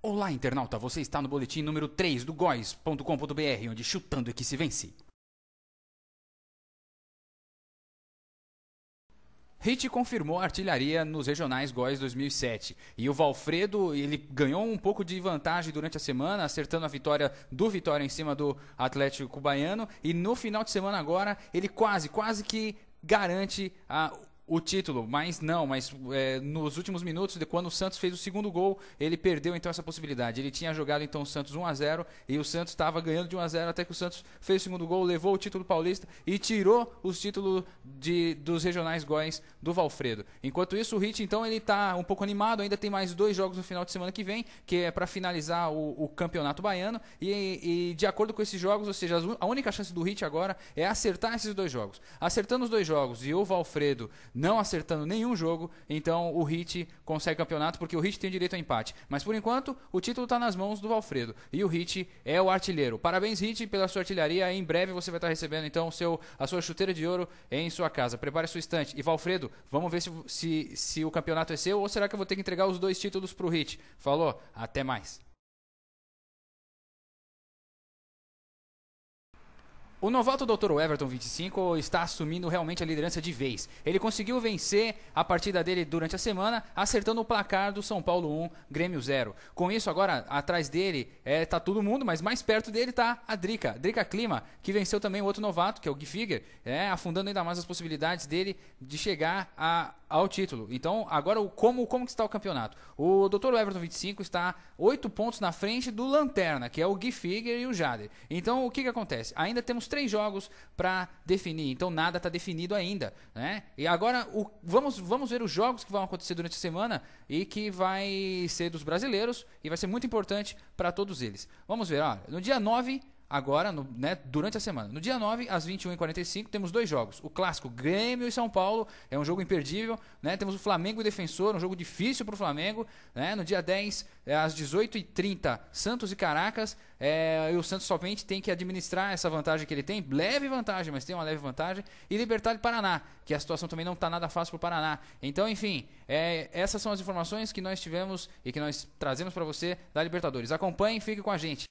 Olá, internauta! Você está no boletim número 3 do góis.com.br, onde chutando é que se vence. Hit confirmou a artilharia nos regionais Góis 2007. E o Valfredo, ele ganhou um pouco de vantagem durante a semana, acertando a vitória do Vitória em cima do Atlético Cubaiano E no final de semana agora, ele quase, quase que garante a o título, mas não, mas é, nos últimos minutos, de quando o Santos fez o segundo gol, ele perdeu então essa possibilidade. Ele tinha jogado então o Santos 1 a 0 e o Santos estava ganhando de 1 a 0 até que o Santos fez o segundo gol, levou o título paulista e tirou os títulos de, dos regionais góis do Valfredo. Enquanto isso, o Hit então ele está um pouco animado, ainda tem mais dois jogos no final de semana que vem, que é para finalizar o, o, Campeonato Baiano e, e, de acordo com esses jogos, ou seja, a única chance do Hit agora é acertar esses dois jogos. Acertando os dois jogos e o Valfredo não acertando nenhum jogo. Então o Hit consegue campeonato porque o Hit tem direito a empate. Mas por enquanto, o título está nas mãos do Alfredo. E o Hit é o artilheiro. Parabéns, Hit, pela sua artilharia. Em breve você vai estar recebendo então seu, a sua chuteira de ouro em sua casa. Prepare sua estante. E Valfredo, vamos ver se, se, se o campeonato é seu ou será que eu vou ter que entregar os dois títulos para o Hit. Falou, até mais. O novato Dr. Everton 25 está assumindo realmente a liderança de vez. Ele conseguiu vencer a partida dele durante a semana, acertando o placar do São Paulo 1, Grêmio 0. Com isso, agora atrás dele é, tá todo mundo, mas mais perto dele está a Drica, Drica Clima, que venceu também o outro novato, que é o Gui é, afundando ainda mais as possibilidades dele de chegar a ao título. Então, agora o como, como que está o campeonato? O Dr. Everton 25 está 8 pontos na frente do Lanterna, que é o Gui Figuer e o Jader. Então, o que, que acontece? Ainda temos três jogos para definir, então nada está definido ainda, né? E agora o, vamos, vamos ver os jogos que vão acontecer durante a semana e que vai ser dos brasileiros e vai ser muito importante para todos eles. Vamos ver, ó, no dia 9 agora, no, né, durante a semana. No dia 9, às 21h45, temos dois jogos. O clássico Grêmio e São Paulo, é um jogo imperdível. Né? Temos o Flamengo e Defensor, um jogo difícil para o Flamengo. Né? No dia 10, é, às 18h30, Santos e Caracas. É, e o Santos somente tem que administrar essa vantagem que ele tem, leve vantagem, mas tem uma leve vantagem. E Libertar e Paraná, que a situação também não está nada fácil para o Paraná. Então, enfim, é, essas são as informações que nós tivemos e que nós trazemos para você da Libertadores. Acompanhe e fique com a gente.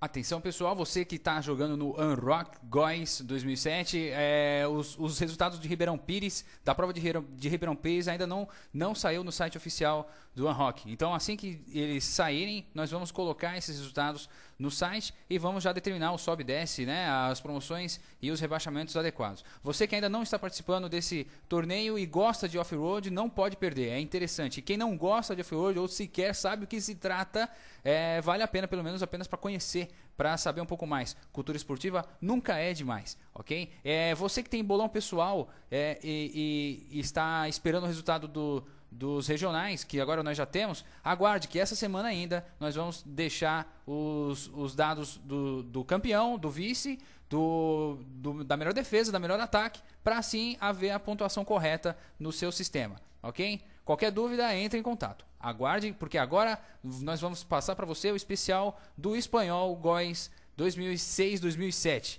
Atenção pessoal, você que está jogando no Unrock Góis 2007, é, os, os, resultados de Ribeirão Pires, da prova de Ribeirão, de Ribeirão Pires, ainda não, não saiu no site oficial do Unrock. Então, assim que eles saírem, nós vamos colocar esses resultados no site e vamos já determinar o sobe e desce, né, as promoções e os rebaixamentos adequados. Você que ainda não está participando desse torneio e gosta de off-road, não pode perder, é interessante. quem não gosta de off-road ou sequer sabe o que se trata, é, vale a pena pelo menos apenas para conhecer, para saber um pouco mais. Cultura esportiva nunca é demais, ok? É, você que tem bolão pessoal é, e, e, e está esperando o resultado do dos regionais, que agora nós já temos, aguarde que essa semana ainda nós vamos deixar os, os dados do, do campeão, do vice, do, do, da melhor defesa, da melhor ataque, para assim haver a pontuação correta no seu sistema, ok? Qualquer dúvida, entre em contato. Aguarde, porque agora nós vamos passar para você o especial do espanhol Góis 2006-2007.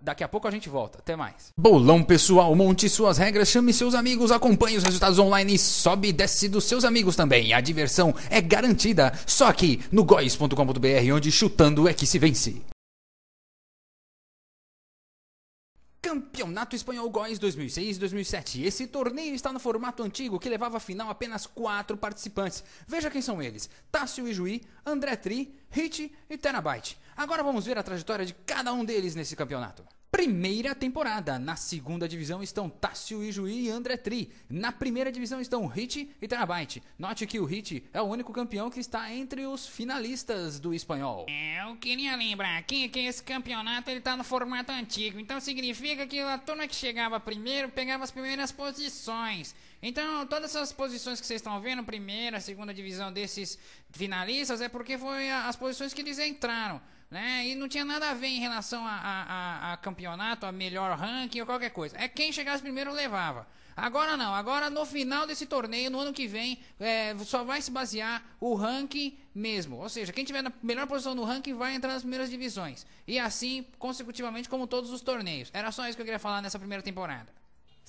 Daqui a pouco a gente volta. Até mais. Bolão pessoal, monte suas regras, chame seus amigos, acompanhe os resultados online e sobe e desce dos seus amigos também. A diversão é garantida só aqui no góis.com.br, onde chutando é que se vence. Campeonato Espanhol Góis 2006-2007. Esse torneio está no formato antigo que levava a final apenas quatro participantes. Veja quem são eles: Tássio Juí, André Tri, Hit e Terabyte. Agora vamos ver a trajetória de cada um deles nesse campeonato primeira temporada. Na segunda divisão estão Tássio e Juí e André Tri. Na primeira divisão estão Hit e Terabyte. Note que o Hit é o único campeão que está entre os finalistas do espanhol. É, eu queria lembrar aqui que esse campeonato ele tá no formato antigo, então significa que a turma que chegava primeiro pegava as primeiras posições. Então, todas essas posições que vocês estão vendo, primeira, segunda divisão desses finalistas, é porque foi a, as posições que eles entraram né? E não tinha nada a ver em relação a, a, a campeonato, a melhor ranking ou qualquer coisa. É quem chegasse primeiro levava. Agora não, agora no final desse torneio, no ano que vem, é, só vai se basear o ranking mesmo. Ou seja, quem tiver na melhor posição no ranking vai entrar nas primeiras divisões. E assim, consecutivamente, como todos os torneios. Era só isso que eu queria falar nessa primeira temporada.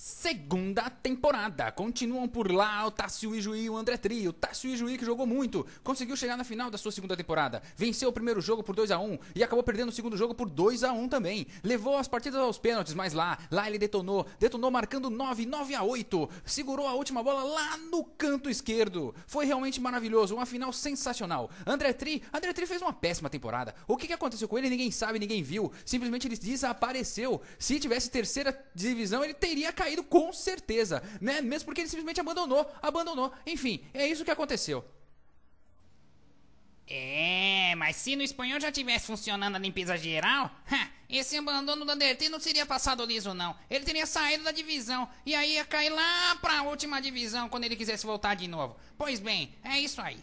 Segunda temporada. Continuam por lá o Tássio Ijuí e o André Tri. O Tássio Ijuí que jogou muito, conseguiu chegar na final da sua segunda temporada. Venceu o primeiro jogo por 2 a 1 e acabou perdendo o segundo jogo por 2 a 1 também. Levou as partidas aos pênaltis, mas lá, lá ele detonou. Detonou marcando 9, 9 a 8. Segurou a última bola lá no canto esquerdo. Foi realmente maravilhoso, uma final sensacional. André Tri, André Tri fez uma péssima temporada. O que, que aconteceu com ele ninguém sabe, ninguém viu. Simplesmente ele desapareceu. Se tivesse terceira divisão, ele teria caído saído com certeza, né? Mesmo porque ele simplesmente abandonou, abandonou. Enfim, é isso que aconteceu. É, mas se no espanhol já tivesse funcionando a limpeza geral, esse abandono do Undertale não seria passado liso, não. Ele teria saído da divisão e aí ia cair lá pra última divisão quando ele quisesse voltar de novo. Pois bem, é isso aí.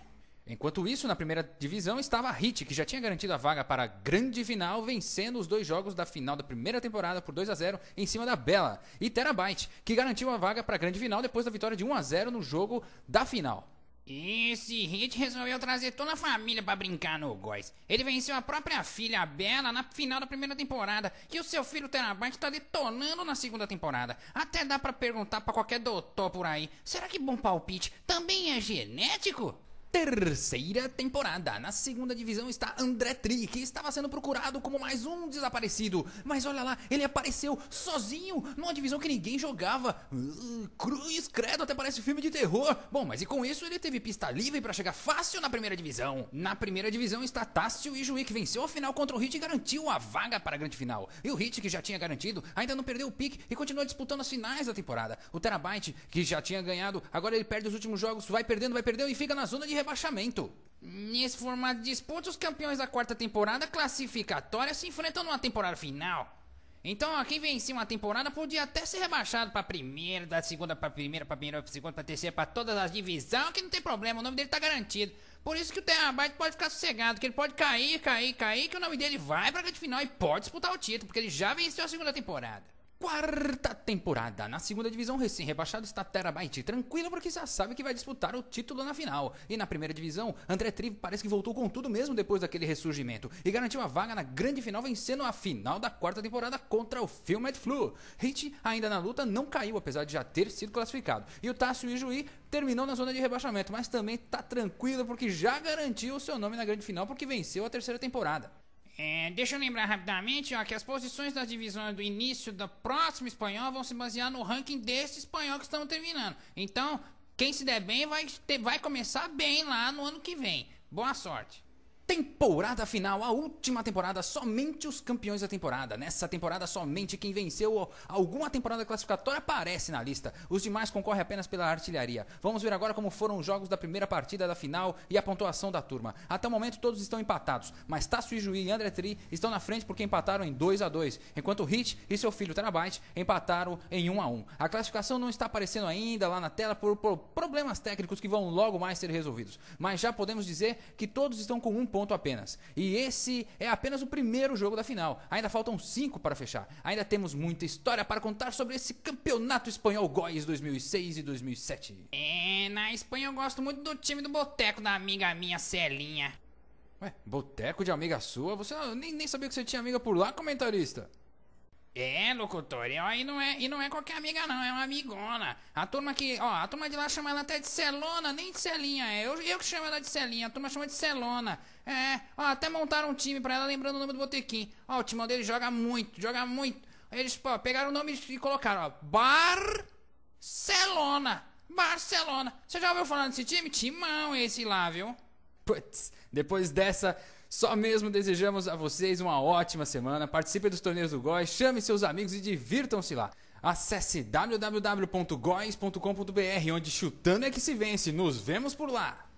Enquanto isso, na primeira divisão estava a Hit, que já tinha garantido a vaga para a grande final, vencendo os dois jogos da final da primeira temporada por 2 a 0 em cima da Bela. E Terabyte, que garantiu a vaga para a grande final depois da vitória de 1 a 0 no jogo da final. Esse Hit resolveu trazer toda a família para brincar no Góis. Ele venceu a própria filha, a Bela, na final da primeira temporada. E o seu filho Terabyte tá detonando na segunda temporada. Até dá para perguntar para qualquer doutor por aí: será que bom palpite também é genético? terceira temporada. Na segunda divisão está André Tri, que estava sendo procurado como mais um desaparecido. Mas olha lá, ele apareceu sozinho numa divisão que ninguém jogava. Uh, cruz, credo, até parece filme de terror. Bom, mas e com isso ele teve pista livre para chegar fácil na primeira divisão. Na primeira divisão está Tássio e Juí, que venceu a final contra o Hit e garantiu a vaga para a grande final. E o Hit, que já tinha garantido, ainda não perdeu o pique e continua disputando as finais da temporada. O Terabyte, que já tinha ganhado, agora ele perde os últimos jogos, vai perdendo, vai perdendo e fica na zona de rebaixamento. Nesse formato de disputa, os campeões da quarta temporada classificatória se enfrentam numa temporada final. Então, quem vencia uma temporada podia até ser rebaixado pra primeira, da segunda pra primeira, pra primeira, pra segunda, pra terceira, pra todas as divisões, que não tem problema, o nome dele tá garantido. Por isso que o Terabyte pode ficar sossegado, que ele pode cair, cair, cair, que o nome dele vai pra grande final e pode disputar o título, porque ele já venceu a segunda temporada quarta temporada. Na segunda divisão, recém-rebaixado está Terabyte, tranquilo porque já sabe que vai disputar o título na final. E na primeira divisão, André Trivi parece que voltou com tudo mesmo depois daquele ressurgimento e garantiu a vaga na grande final, vencendo a final da quarta temporada contra o Filmed Flu. Hit, ainda na luta, não caiu, apesar de já ter sido classificado. E o Tássio Ijuí terminou na zona de rebaixamento, mas também está tranquilo porque já garantiu o seu nome na grande final porque venceu a terceira temporada. É, deixa eu lembrar rapidamente ó, que as posições das divisões do início do próximo espanhol vão se basear no ranking desse espanhol que estamos terminando. Então, quem se der bem vai, ter, vai começar bem lá no ano que vem. Boa sorte! Temporada final, a última temporada, somente os campeões da temporada. Nessa temporada, somente quem venceu alguma temporada classificatória aparece na lista. Os demais concorrem apenas pela artilharia. Vamos ver agora como foram os jogos da primeira partida da final e a pontuação da turma. Até o momento, todos estão empatados, mas Tasso e Juí e André Tri estão na frente porque empataram em 2 a 2 enquanto Hit e seu filho Terabyte empataram em 1 a 1 A classificação não está aparecendo ainda lá na tela por, por problemas técnicos que vão logo mais ser resolvidos, mas já podemos dizer que todos estão com um ponto apenas. E esse é apenas o primeiro jogo da final. Ainda faltam cinco para fechar. Ainda temos muita história para contar sobre esse campeonato espanhol Góis 2006 e 2007. É, na Espanha eu gosto muito do time do boteco da amiga minha, Celinha. Ué, boteco de amiga sua? Você nem, nem sabia que você tinha amiga por lá, comentarista? É, locutor, e, ó, e, não é, e não é qualquer amiga não, é uma amigona. A turma que, ó, a turma de lá chama ela até de Celona, nem de Celinha, é. Eu, eu que chamo ela de Celinha, a turma chama de Celona. É, ó, até montaram um time pra ela lembrando o nome do Botequim. Ó, o timão dele joga muito, joga muito. Eles, pô, pegaram o nome e colocaram, ó, Barcelona. Barcelona. Você já ouviu falar desse time? Timão esse lá, viu? Putz, depois dessa só mesmo desejamos a vocês uma ótima semana. Participe dos torneios do Góis, chame seus amigos e divirtam-se lá. Acesse www.góis.com.br, onde chutando é que se vence. Nos vemos por lá!